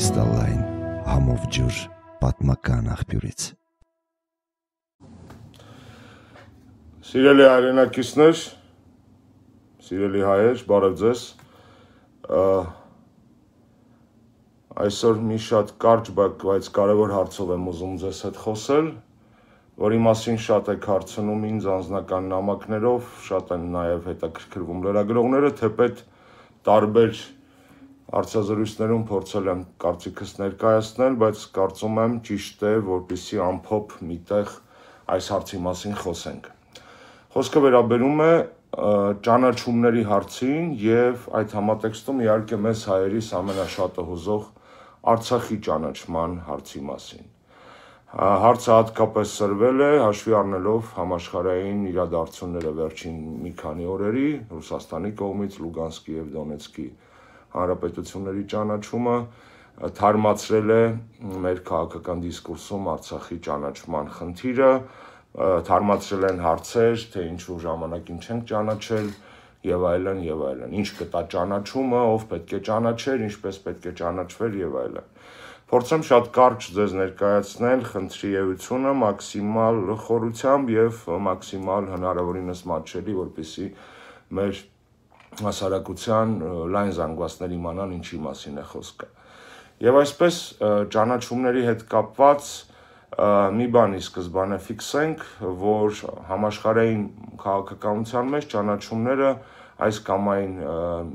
կրիստալային համով ջուր պատմական աղբյուրից։ Սիրելի հայրենակիցներ, սիրելի հայեր, բարև ձեզ։ Այսօր մի շատ կարճ, բայց կարևոր հարցով եմ ուզում ձեզ հետ խոսել, որի մասին շատ եք հարցնում ինձ անձնական նամակներով, շատ են նաև հետաքրքրվում լրագրողները, թեպետ տարբեր Արցազրույցներում փորձել եմ կարծիքս ներկայացնել, բայց կարծում եմ ճիշտ է, որpիսի ամփոփ միտեղ այս հարցի մասին խոսենք։ Խոսքը վերաբերում է ճանաչումների հարցին եւ այդ համատեքստում իհարկե մեզ հայերիս ամենաշատը հուզող Արցախի ճանաչման հարցի մասին։ Հարցը հատկապես սրվել է հաշվի առնելով համաշխարհային իրադարձությունները վերջին մի քանի օրերի Ռուսաստանի կողմից Լուգանսկի եւ Դոնեցկի հանրապետությունների ճանաչումը թարմացրել է մեր քաղաքական դիսկուրսում Արցախի ճանաչման խնդիրը, թարմացրել են հարցեր, թե ինչու ժամանակին չենք ճանաչել եւ այլն եւ այլն։ Ինչ կտա ճանաչումը, ով պետք է ճանաչեր, ինչպես պետք է ճանաչվեր եւ այլն։ Փորձեմ շատ կարճ ձեզ ներկայացնել խնդրի էությունը մաքսիմալ խորությամբ եւ մաքսիմալ հնարավորինս մատչելի, որպեսզի մեր հասարակության լայն զանգվածներ իմանան ինչի մասին է խոսքը։ Եվ այսպես ճանաչումների հետ կապված մի բանի սկզբանը ֆիքսենք, որ համաշխարհային քաղաքականության մեջ ճանաչումները այս կամ այն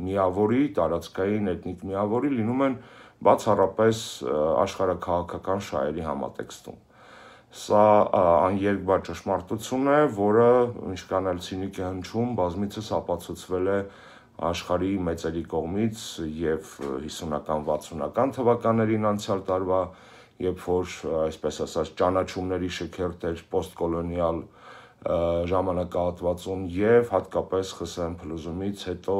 միավորի, տարածքային էթնիկ միավորի լինում են բացառապես աշխարհակաղակական շահերի համատեքստում։ Սա աներկբար ճշմարտություն է, որը ինչքան էլ ցինիկ է հնչում, բազմիցս ապացուցվել է աշխարհի մեծերի կողմից եւ 50-ական 60-ական թվականներին անցյալ տարվա երբ որ այսպես ասած ճանաչումների շքերթ էր պոստկոլոնիալ ժամանակահատվածում եւ հատկապես ԽՍՀՄ փլուզումից հետո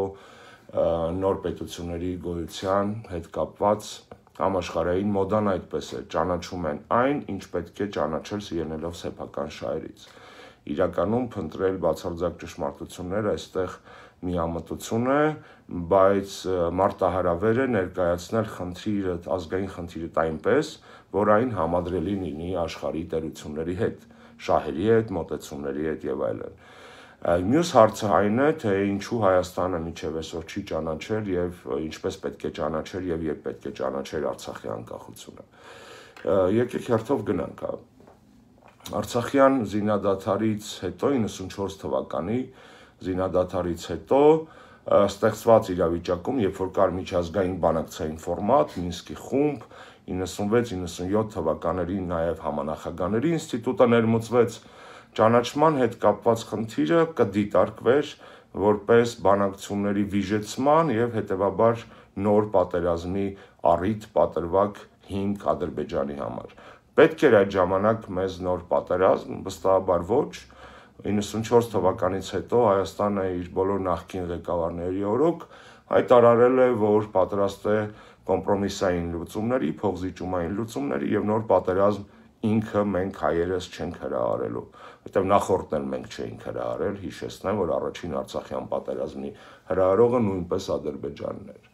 նոր պետությունների գոյության հետ կապված համաշխարհային մոդան այդպես է, ճանաչում են այն, ինչ պետք է ճանաչել սիրենելով սեփական շահերից։ Իրականում փնտրել բացարձակ ճշմարտություններ այստեղ միամտություն է, բայց մարտահարավեր է ներկայացնել խնդիրը, ազգային խնդիրը այնպես, որ այն համադրելի լինի աշխարհի տերությունների հետ, շահերի հետ, մտածումների հետ եւ այլն։ Մյուս հարցը այն է, թե ինչու Հայաստանը միջև այսօր չի ճանաչել եւ ինչպես պետք է ճանաչել եւ երբ պետք է ճանաչել Արցախի անկախությունը։ Եկեք հերթով գնանք։ Արցախյան զինադատարից հետո 94 թվականի զինադատարից հետո ստեղծված իրավիճակում, երբ որ կար միջազգային բանակցային ֆորմատ, Մինսկի խումբ 96-97 թվականների նաև համանախագաների ինստիտուտը ներմուծվեց, ճանաչման հետ կապված խնդիրը կդիտարկվեր որպես բանակցությունների վիժեցման եւ հետեւաբար նոր պատերազմի առիթ պատրվակ հիմք Ադրբեջանի համար։ Պետք էր այդ ժամանակ մեզ նոր պատերազմ, վստահաբար ոչ, 94 թվականից հետո Հայաստանը իր բոլոր նախկին ղեկավարների օրոք հայտարարել է, որ պատրաստ է կոմպրոմիսային լուծումների, փողզիջումային լուծումների եւ նոր պատերազմ ինքը մենք հայերս չենք հրահարելու որտեղ նախորդն էլ մենք չէինք հրահարել, հիշեցնեմ, որ առաջին Արցախյան պատերազմի հրահարողը նույնպես Ադրբեջանն էր։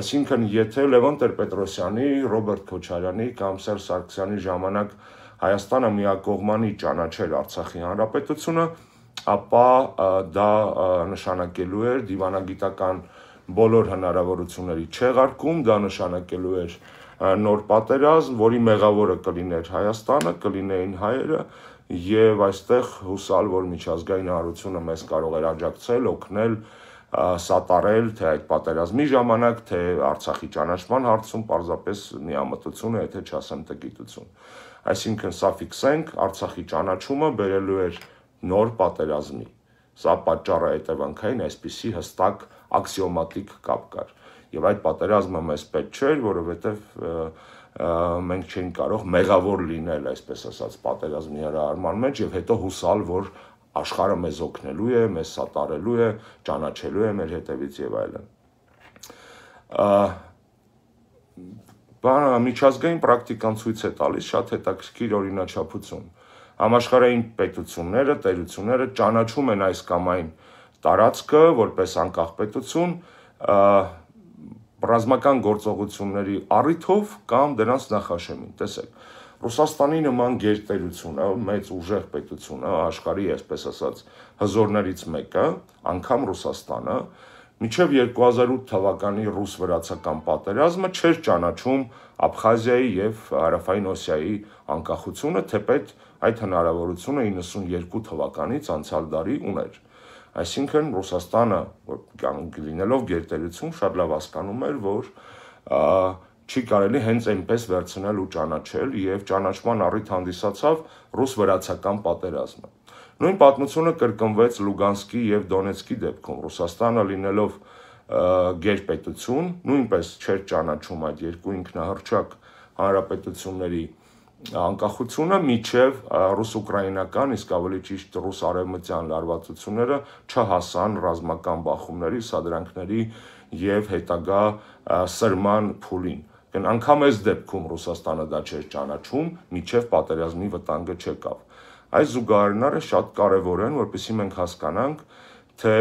Այսինքն, եթե Լևոն Տեր-Պետրոսյանի, Ռոբերտ Քոչարյանի կամ Սերժ Սարգսյանի ժամանակ Հայաստանը միակողմանի ճանաչել Արցախի հանրապետությունը, ապա դա նշանակելու էր դիվանագիտական բոլոր հնարավորությունների չեղարկում, դա նշանակելու էր նոր պատերազմ, որի մեղավորը կլիներ Հայաստանը, կլինեին հայերը, եւ այստեղ հուսալ որ միջազգային հանրությունը մեզ կարող էր աջակցել, օգնել սատարել թե այդ պատերազմի ժամանակ, թե Արցախի ճանաչման հարցում պարզապես միամտությունը, եթե չասեմ տգիտություն։ Այսինքն սա ֆիքսենք Արցախի ճանաչումը բերելու էր նոր պատերազմի։ Սա պատճառը հետևանքային այսպիսի հստակ աքսիոմատիկ կապ կար։ Եվ այդ պատերազմը մեզ պետք չէր, որովհետև մենք չենք կարող մեղավոր լինել, այսպես ասած, պատերազմի հրահարման մեջ եւ հետո հուսալ, որ աշխարհը մեզ օգնելու է, մեզ սատարելու է, ճանաչելու է մեր հետևից եւ այլն։ Բանը միջազգային պրակտիկան ցույց է տալիս շատ հետաքրքիր օրինաչափություն։ Համաշխարհային պետությունները, տերությունները ճանաչում են այս կամ այն տարածքը որպես անկախ պետություն, ռազմական գործողությունների առիթով կամ դրանց նախաշեմին, տեսեք։ Ռուսաստանի նման գերտերությունը, մեծ ուժեղ պետությունը, աշխարհի, այսպես ասած, հզորներից մեկը, անկամ Ռուսաստանը, մինչև 2008 թվականի ռուս-վրացական պատերազմը չէր ճանաչում Աբխազիայի եւ Հարավային Օսիայի անկախությունը, թեպետ այդ հնարավորությունը 92 թվականից անցյալ դարի ուներ։ Այսինքն Ռուսաստանը, լինելով գերտերություն, շատ լավ հասկանում էր, որ չի կարելի հենց այնպես վերցնել ու ճանաչել եւ ճանաչման առիթ հանդիսացավ ռուս-վրացական պատերազմը։ Նույն պատմությունը կրկնվեց Լուգանսկի եւ Դոնեցկի դեպքում։ Ռուսաստանը լինելով գերպետություն, նույնպես չէր ճանաչում այդ երկու ինքնահռչակ հանրապետությունների և, անկախությունը միջև ռուս-ուկրաինական, իսկ ավելի ճիշտ ռուս-արևմտյան լարվածությունները չհասան ռազմական բախումների, սադրանքների եւ հետագա սրման փուլին։ Կն անգամ այս դեպքում Ռուսաստանը դա չէր ճանաչում, միջև պատերազմի վտանգը չեկավ։ Այս զուգահեռները շատ կարևոր են, որպեսզի մենք հասկանանք, թե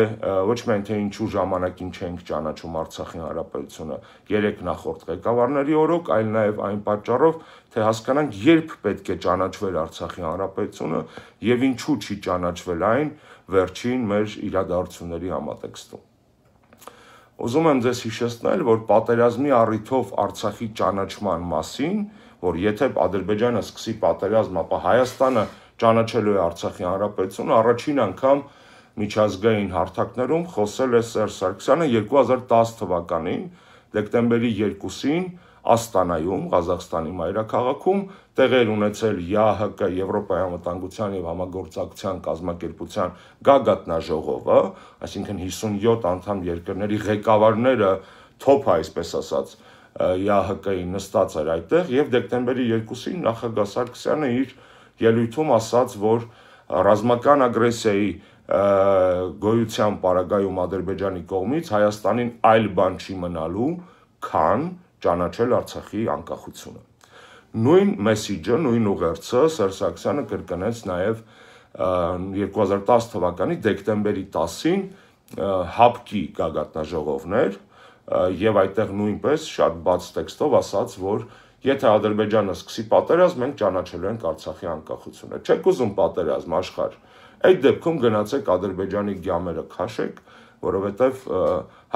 ոչ միայն թե ինչու ժամանակին չենք ճանաչում Արցախի հանրապետությունը երեք նախորդ ղեկավարների օրոք, այլ նաև այն պատճառով, թե հասկանանք երբ պետք է ճանաչվել Արցախի հանրապետությունը եւ ինչու չի ճանաչվել այն վերջին մեր իրադարձությունների համատեքստում։ Ուզում եմ ձեզ հիշեցնել, որ պատերազմի առիթով Արցախի ճանաչման մասին, որ եթե Ադրբեջանը սկսի պատերազմ, ապա Հայաստանը ճանաչելու է Արցախի հանրապետությունը առաջին անգամ 19 միջազգային հարթակներում խոսել է Սերժ Սարգսյանը 2010 թվականին դեկտեմբերի 2-ին Աստանայում, Ղազախստանի մայրաքաղաքում տեղեր ունեցել ՀՀԿ Եվրոպայի համատանգության եւ համագործակցության կազմակերպության գագաթնաժողովը, այսինքն 57 անդամ երկրների ղեկավարները թոփ այսպես ասած ՀՀԿ-ի նստած էր այդտեղ եւ դեկտեմբերի 2-ին նախագահ Սարգսյանը իր ելույթում ասաց, որ ռազմական ագրեսիայի գոյության պարագայում Ադրբեջանի կողմից Հայաստանին այլ բան չի մնալու, քան ճանաչել Արցախի անկախությունը։ Նույն մեսիջը, նույն ուղերձը Սերսաքսյանը կրկնեց նաև 2010 թվականի դեկտեմբերի 10-ին ՀԱՊԿ-ի գագաթնաժողովներ եւ այդտեղ նույնպես շատ բաց տեքստով ասաց, որ եթե Ադրբեջանը սկսի պատերազմ, մենք ճանաչելու ենք Արցախի անկախությունը։ Չեք ուզում պատերազմ աշխարհ։ Այդ դեպքում գնացեք Ադրբեջանի գյամերը քաշեք, որովհետև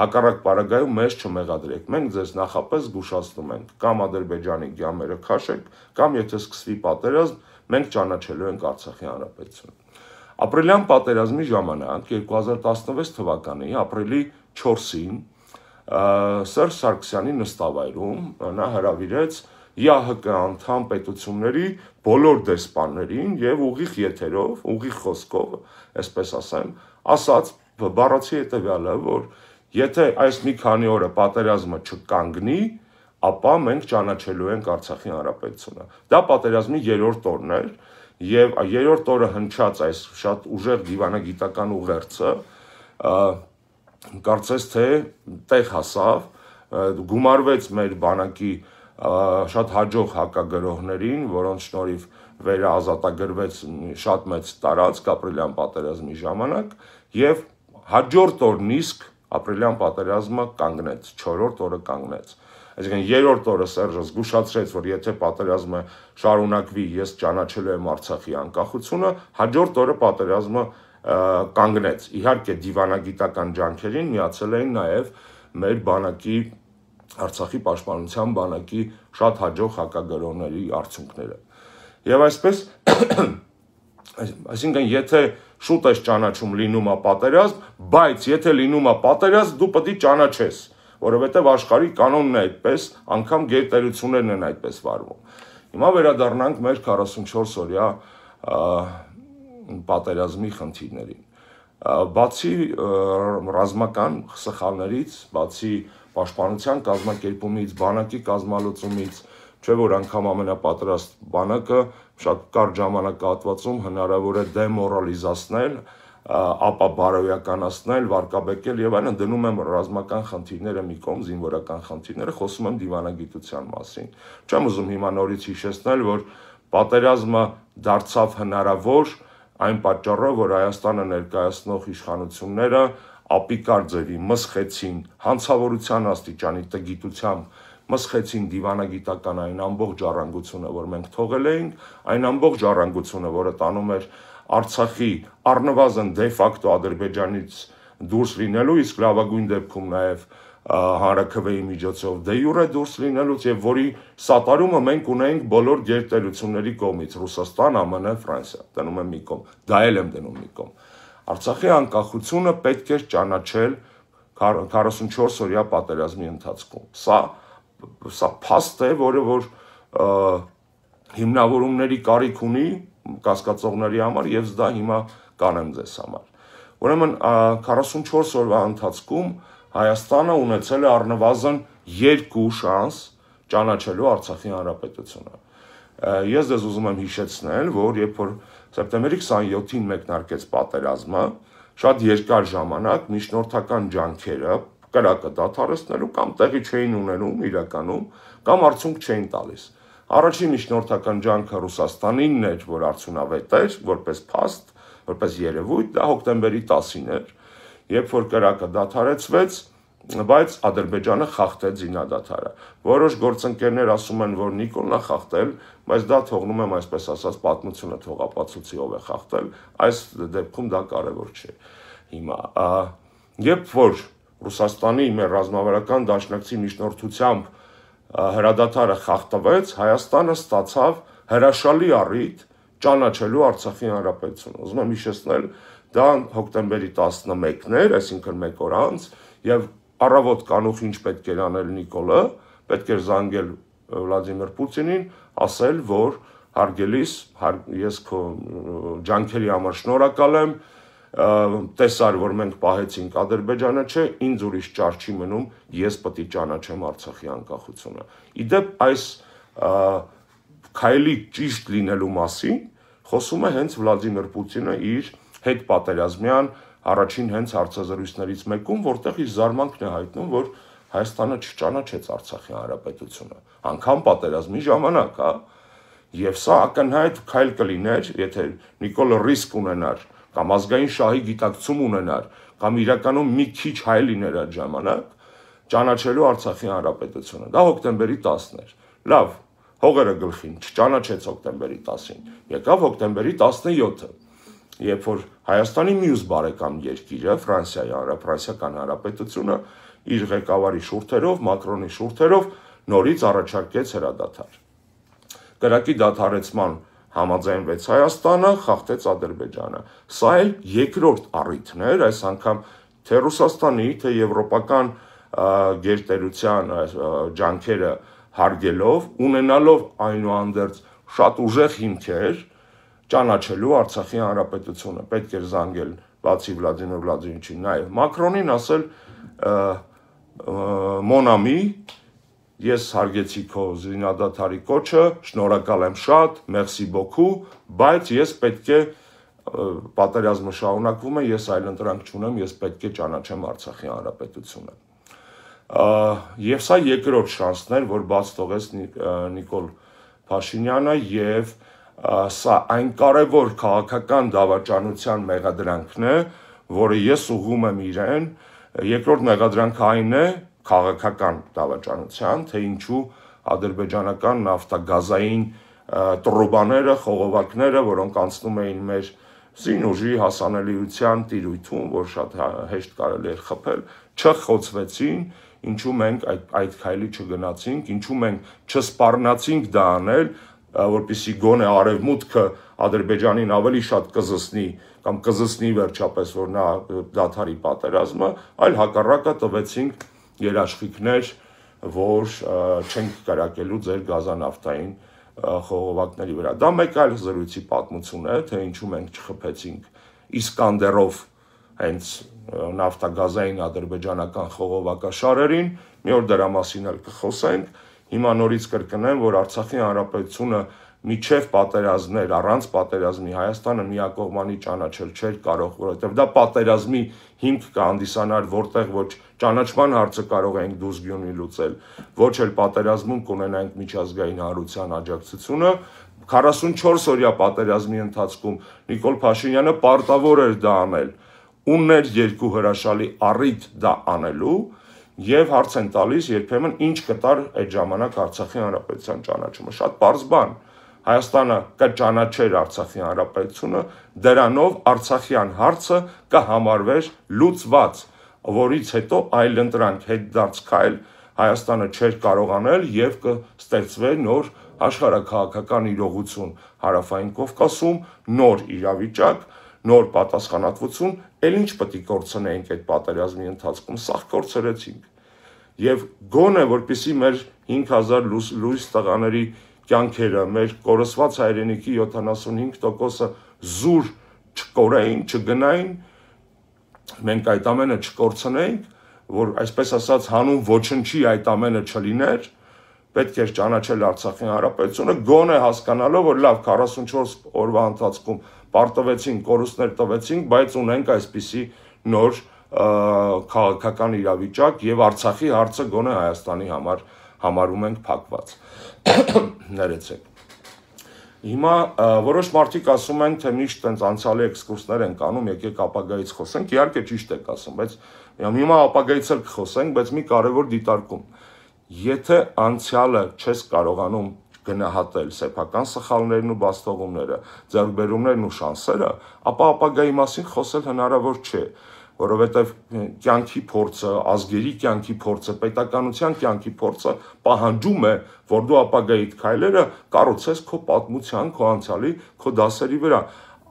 հակառակ պարագայում մեզ չմեղադրեք։ Մենք ձեզ նախապես զգուշացնում ենք, կամ Ադրբեջանի գյամերը քաշեք, կամ եթե սկսվի պատերազմ, մենք ճանաչելու ենք Արցախի հանրապետությունը։ Ապրիլյան պատերազմի ժամանակ 2016 թվականի ապրիլի 4-ին Սերժ Սարգսյանի նստավայրում նա հրավիրեց ՀՀԿ անդամ պետությունների բոլոր դեսպաններին եւ ուղիղ եթերով, ուղիղ խոսքով, այսպես ասեմ, ասած բառացի հետեւյալը, որ եթե այս մի քանի օրը պատերազմը չկանգնի, ապա մենք ճանաչելու ենք Արցախի հանրապետությունը։ Դա պատերազմի երրորդ օրն էր եւ երրորդ օրը հնչած այս շատ ուժեղ դիվանագիտական ուղերձը կարծես թե տեղ հասավ գումարվեց մեր բանակի շատ հաջող հակագրողներին, որոնց շնորհիվ վերը ազատագրվեց շատ մեծ տարածք ապրիլյան պատերազմի ժամանակ եւ հաջորդ օրն իսկ ապրիլյան պատերազմը կանգնեց, 4-րդ օրը կանգնեց։ Այսինքն երրորդ օրը Սերժը զգուշացրեց, որ եթե պատերազմը շարունակվի, ես ճանաչելու եմ Արցախի անկախությունը, հաջորդ օրը պատերազմը կանգնեց։ Իհարկե դիվանագիտական ջանքերին միացել էին նաև մեր բանակի Արցախի պաշտպանության բանակի շատ հաջող հակագրոնների արդյունքները։ Եվ այսպես այսինքն եթե շուտ ես ճանաչում լինում է պատերազմ, բայց եթե լինում է պատերազմ, դու պետք է ճանաչես, որովհետև աշխարհի կանոնն է այդպես, անգամ գերտերություններն են այդպես վարվում։ Հիմա վերադառնանք մեր 44 օրյա պատերազմի խնդիրներին։ Բացի ռազմական սխալներից, բացի պաշտպանության կազմակերպումից, բանակի կազմալուծումից, չէ որ անգամ ամենապատրաստ բանակը շատ կարճ ժամանակահատվածում հնարավոր է դեմորալիզացնել, ապա բարոյականացնել, վարկաբեկել եւ այլն դնում եմ ռազմական խնդիրները մի կողմ, զինվորական խնդիրները, խոսում եմ դիվանագիտության մասին։ Չեմ ուզում հիմա նորից հիշեցնել, որ պատերազմը դարձավ հնարավոր այն պատճառով, որ Հայաստանը ներկայացնող իշխանությունները ապիկար ձևի մսխեցին, հանցավորության աստիճանի տգիտությամբ մսխեցին դիվանագիտական այն ամբողջ առանգությունը, որ մենք թողել էինք, այն ամբողջ առանգությունը, որը տանում էր Արցախի առնվազն դե ֆակտո Ադրբեջանից դուրս լինելու, իսկ լավագույն դեպքում նաև հանրակրվեի միջոցով դե յուրե դուրս լինելուց եւ որի սատարումը մենք ունենք բոլոր գերտերությունների կողմից Ռուսաստան, ԱՄՆ, Ֆրանսիա։ Դնում եմ մի կողմ, դա էլ եմ դնում մի կողմ Արցախի անկախությունը պետք էր ճանաչել 44 օրյա պատերազմի ընթացքում։ Սա սա փաստ է, որը որ հիմնավորումների կարիք ունի կասկածողների համար եւ դա հիմա կանեմ ձեզ համար։ Ուրեմն 44 օրվա ընթացքում Հայաստանը ունեցել է առնվազն երկու շանս ճանաչելու Արցախի հանրապետությունը։ Ես դες ուզում եմ հիշեցնել, որ երբ որ և, Սեպտեմբերի 27-ին մեկնարկեց պատերազմը, շատ երկար ժամանակ միջնորդական ջանքերը կրակը դադարեցնելու կամ տեղի չէին ունենում իրականում կամ արդյունք չէին տալիս։ Առաջին միջնորդական ջանքը Ռուսաստանինն էր, որ արդյունավետ էր, որպես փաստ, որպես երևույթ, դա հոկտեմբերի 10-ին էր, երբ որ կրակը դադարեցվեց, դա բայց Ադրբեջանը խախտեց զինադատարը։ Որոշ գործընկերներ ասում են, որ Նիկոլն է խախտել, բայց դա թողնում եմ այսպես ասած պատմությունը թողապացուցի ով է խախտել, այս դեպքում դա կարևոր չէ։ Հիմա, երբ որ Ռուսաստանի մեր ռազմավարական դաշնակցի միջնորդությամբ հրադադարը խախտվեց, Հայաստանը ստացավ հրաշալի առիթ ճանաչելու Արցախի հանրապետությունը։ Ուզում եմ հիշեցնել, դա հոկտեմբերի 11-ն էր, այսինքն 1 օր անց, եւ առավոտ կանուխ ինչ պետք էր անել Նիկոլը, պետք էր զանգել Վլադիմիր Պուտինին, ասել, որ հարգելիս ես քո ջանքերի համար շնորհակալ եմ, տեսար, որ մենք պահեցինք Ադրբեջանը, չէ, ինձ ուրիշ ճար չի մնում, ես պետք է ճանաչեմ Արցախի անկախությունը։ Իդեպ այս քայլի ճիշտ լինելու մասին խոսում է հենց Վլադիմիր Պուտինը իր հետ պատերազմյան առաջին հենց հարցազրույցներից մեկում, որտեղ իր զարմանքն է հայտնում, որ Հայաստանը չճանաչեց Արցախի հանրապետությունը, անկան պատերազմի ժամանակ, հա։ Եվ սա ակնհայտ քայլ կլիներ, եթե Նիկոլա ռիսկ ունենար կամ ազգային շահի գիտակցում ունենար կամ իրականում մի քիչ հայ լիներ այդ ժամանակ, ճանաչելու Արցախի հանրապետությունը։ Դա հոկտեմբերի 10-ն էր։ Լավ, հողերը գլխին, չճանաչեց հոկտեմբերի 10-ին։ Եկավ հոկտեմբերի 17-ը երբ որ Հայաստանի մյուս բարեկամ երկիրը Ֆրանսիայի հանրապետական հանրապետությունը իր ղեկավարի շուրթերով, Մակրոնի շուրթերով նորից առաջարկեց հրադադար։ Կրակի դադարեցման համաձայնվեց Հայաստանը, խախտեց Ադրբեջանը։ Սա էլ երկրորդ առիթն էր, այս անգամ թե Ռուսաստանի, թե եվրոպական գերտերության ջանքերը հարգելով, ունենալով այնուհանդերձ շատ ուժեղ հիմքեր, այն ճանաչելու Արցախի հանրապետությունը։ Պետք էր զանգել Վացի Վլադիմիր Վլադիմիչին, նաև Մակրոնին ասել Մոնամի ես հարգեցի քո զինադատարի կոչը, շնորհակալ եմ շատ, մերսի բոքու, բայց ես պետք է պատերազմը շարունակվում է, ես այլ ընտրանք չունեմ, ես պետք է ճանաչեմ Արցախի հանրապետությունը։ Եվ սա երկրորդ շանսն էր, որ բաց թողեց Նիկոլ Փաշինյանը եւ և սա այն կարևոր քաղաքական դավաճանության մեղադրանքն է, որը ես ուղում եմ իրեն, երկրորդ մեղադրանքը այն է քաղաքական դավաճանության, թե ինչու ադրբեջանական նավթագազային տրոբաները, խողովակները, որոնք անցնում էին մեր զինուժի հասանելիության տիրույթում, որ շատ հա, հեշտ կարելի էր խփել, չխոցվեցին, ինչու մենք այդ այդ քայլի չգնացինք, ինչու մենք չսպառնացինք դա անել, որպիսի գոնե արևմուտքը Ադրբեջանին ավելի շատ կզսնի կամ կզսնի վերջապես որ նա դաթարի պատերազմը, այլ հակառակը տվեցինք երաշխիքներ, որ չենք կրակելու ձեր գազանավթային խողովակների վրա։ Դա մեկ այլ զրույցի պատմություն է, թե ինչու մենք չխփեցինք Իսկանդերով հենց նավթագազային ադրբեջանական խողովակաշարերին, մի օր դրա մասին էլ կխոսենք, Հիմա նորից կրկնեմ, որ Արցախի հանրապետությունը միջև պատերազմներ, առանց պատերազմի Հայաստանը միակողմանի ճանաչել չէր կարող, որովհետև դա պատերազմի հիմք կհանդիսանար, որտեղ ոչ ճանաչման հարցը կարող ենք դուրս գյունի լուծել, ոչ էլ պատերազմում կունենանք միջազգային հանրության աջակցությունը, 44 օրյա պատերազմի ընթացքում Նիկոլ Փաշինյանը պարտավոր էր դա անել։ Ուններ երկու հրաշալի առիթ դա անելու, եւ հարց են տալիս երբեմն ինչ կտար այդ ժամանակ Արցախի հանրապետության ճանաչումը։ Շատ པարզ բան։ Հայաստանը կճանաչեր Արցախի հանրապետությունը, դրանով Արցախյան հարցը կհամարվեր լուծված, որից հետո այլընտրանք հետ դարձ քայլ Հայաստանը չէր կարողանել եւ կստեղծվեր նոր աշխարհակահաղական իրողություն հարավային Կովկասում, նոր իրավիճակ, նոր պատասխանատվություն, ել ինչ պետք է կորցնեինք այդ պատերազմի ընթացքում, սաղ կորցրեցինք։ Եվ գոնե որpիսի մեր 5000 լույս լույս տղաների կյանքերը, մեր կորսված հայրենիքի 75%-ը զուր չկորային, չգնային, մենք այդ ամենը չկորցնեինք, որ այսպես ասած հանուն ոչնչի այդ ամենը չլիներ, պետք էր ճանաչել Արցախի հանրապետությունը, գոնե հասկանալով, որ լավ 44 օրվա ընթացքում պարտվեցինք, կորուստներ տվեցինք, բայց ունենք այսպիսի նոր քաղաքական իրավիճակ եւ Արցախի հարցը գոնե Հայաստանի համար համարում ենք փակված։ Ներեցեք։ Հիմա որոշ մարդիկ ասում են, թե միշտ այնց անցյալի էքսկուրսներ ենք անում, եկեք ապագայից խոսենք։ Իհարկե ճիշտ եք ասում, բայց հիմա ապագայից էլ կխոսենք, բայց մի կարևոր դիտարկում։ Եթե անցյալը չես կարողանում գնահատել սեփական սխալներն ու բաստողումները, ձեռքբերումներն ու շանսերը, ապա ապագայի մասին խոսել հնարավոր չէ որովհետև կյանքի փորձը, ազգերի կյանքի փորձը, պետականության կյանքի փորձը պահանջում է, որ դու ապագայիդ քայլերը կառուցես քո պատմության, քո անցյալի, քո դասերի վրա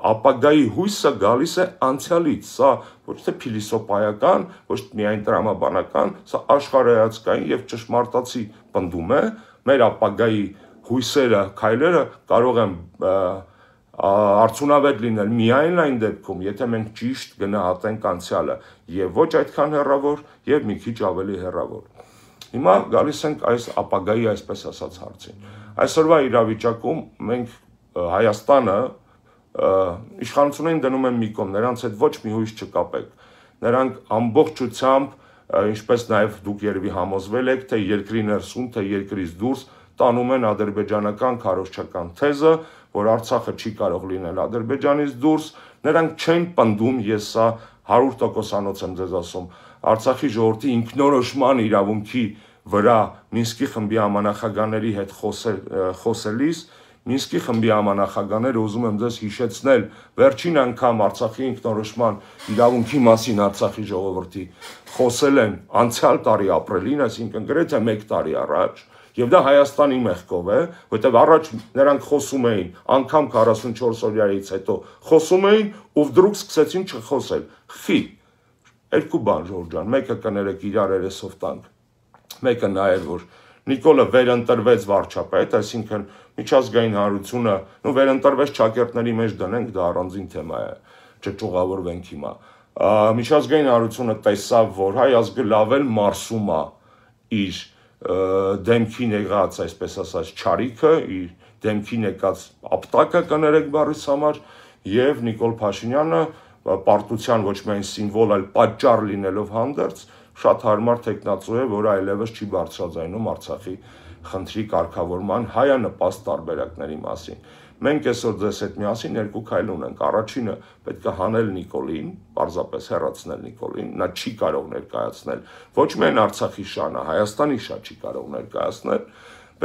ապագայի հույսը գալիս է անցյալից։ Սա ոչ թե փիլիսոփայական, ոչ միայն տրամաբանական, սա աշխարհայացքային եւ ճշմարտացի պնդում է մեր ապագայի հույսերը, քայլերը կարող են արդյունավետ լինել միայն այն դեպքում, եթե մենք ճիշտ գնահատենք անցյալը եւ ոչ այդքան հեռավոր եւ մի քիչ ավելի հեռավոր։ Հիմա գալիս ենք այս ապագայի այսպես ասած հարցին։ Այսօրվա իրավիճակում մենք Հայաստանը իշխանությունին դնում են մի կողմ, նրանց հետ ոչ մի հույս չկապեք։ Նրանք ամբողջությամբ ինչպես նաև դուք երևի համոզվել եք, թե երկրի ներսում, թե երկրից դուրս տանում են ադրբեջանական քարոշչական թեզը, որ Արցախը չի կարող լինել Ադրբեջանից դուրս, նրանք չեն պնդում, ես սա 100%-անոց եմ ձեզ ասում, Արցախի ժողովրդի ինքնորոշման իրավունքի վրա Մինսկի խմբի ամանախագաների հետ խոսել խոսելիս Մինսկի խմբի ամանախագաները ուզում եմ ձեզ հիշեցնել վերջին անգամ Արցախի ինքնորոշման իրավունքի մասին Արցախի ժողովրդի խոսել են անցյալ տարի ապրիլին, այսինքն գրեթե 1 տարի առաջ, Եվ դա Հայաստանի մեղքով է, որտեղ առաջ նրանք խոսում էին, անգամ 44 օրյայից հետո խոսում էին, ով դրուկ սկսեցին չխոսել։ Խի երկու բան Ժորջան, մեկը կներեք իրար երեսով տանք։ Մեկը նա էր որ Նիկոլը վերընտրվեց վարչապետ, այսինքն միջազգային հանրությունը, նո վերընտրվեց ճակերտների մեջ դնենք, դա առանձին թեմա է, չճուղավորվենք հիմա։ Միջազգային հանրությունը տեսավ, որ հայ ազգը լավ էլ մարսում է իր դեմքին եղած, այսպես ասած, ճարիքը, իր դեմքին եկած ապտակը կներեք բառից համար եւ Նիկոլ Փաշինյանը պարտության ոչ միայն սիմվոլ, այլ պատճառ լինելով հանդերձ շատ հարմար տեխնացու է, որ այլևս չի բարձրաձայնում Արցախի խնդրի կարգավորման հայանպաստ տարբերակների մասին։ Մենք այսօր ձեզ հետ միասին երկու քայլ ունենք։ Առաջինը պետք է հանել Նիկոլին, պարզապես հեռացնել Նիկոլին, նա չի կարող ներկայացնել ոչ միայն Արցախի շանը, Հայաստանի շա չի կարող ներկայացնել,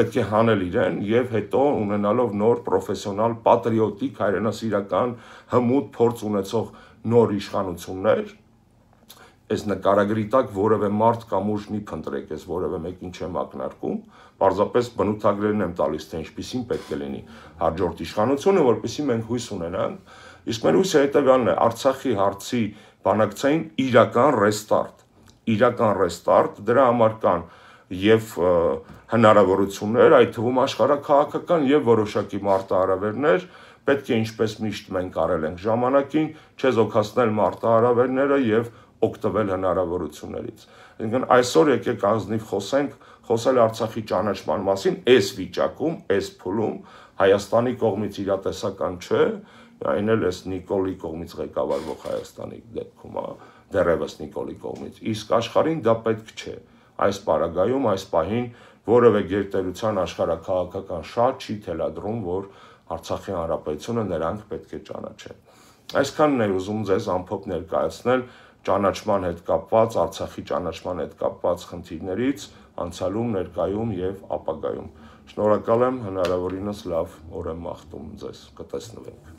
պետք է հանել իրեն եւ հետո ունենալով նոր պրոֆեսիոնալ, պատրիոտիկ, հայրենասիրական, հմուտ փորձ ունեցող նոր իշխանություններ, այս նկարագրի տակ որևէ մարդ կամ ուժ մի փնտրեք, ես որևէ մեկին չեմ ակնարկում, պարզապես բնութագրերն եմ տալիս, թե ինչպեսին պետք է լինի հաջորդ իշխանությունը, որպեսզի մենք հույս ունենանք։ Իսկ մեր հույսը հետևյալն է՝ Արցախի հարցի բանակցային իրական ռեստարտ, իրական ռեստարտ, դրա համար կան եւ հնարավորություններ, այդ թվում աշխարհակահաղական եւ որոշակի մարտահրավերներ, պետք է ինչպես միշտ մենք արել ենք ժամանակին, չեզոքացնել մարտահրավերները եւ և օգտվել հնարավորություններից։ Այսինքն այսօր եկեք ազնիվ խոսենք խոսել Արցախի ճանաչման մասին այս վիճակում, այս փուլում Հայաստանի կողմից իրատեսական չէ, այն էլ էս Նիկոլի կողմից ղեկավարվող Հայաստանի դեպքում է, դեռևս Նիկոլի կողմից։ Իսկ աշխարհին դա պետք չէ։ Այս պարագայում, այս պահին որևէ գերտերության աշխարհակաղակական շահ չի թելադրում, որ Արցախի հանրապետությունը նրանք պետք է ճանաչեն։ Այսքանն է ուզում ձեզ ամփոփ ներկայացնել ճանաչման հետ կապված, Արցախի ճանաչման հետ կապված խնդիրներից անցյալում, ներկայում եւ ապագայում։ Շնորհակալ եմ հնարավորինս լավ օրը մաղթում ձեզ։ Կտեսնվենք։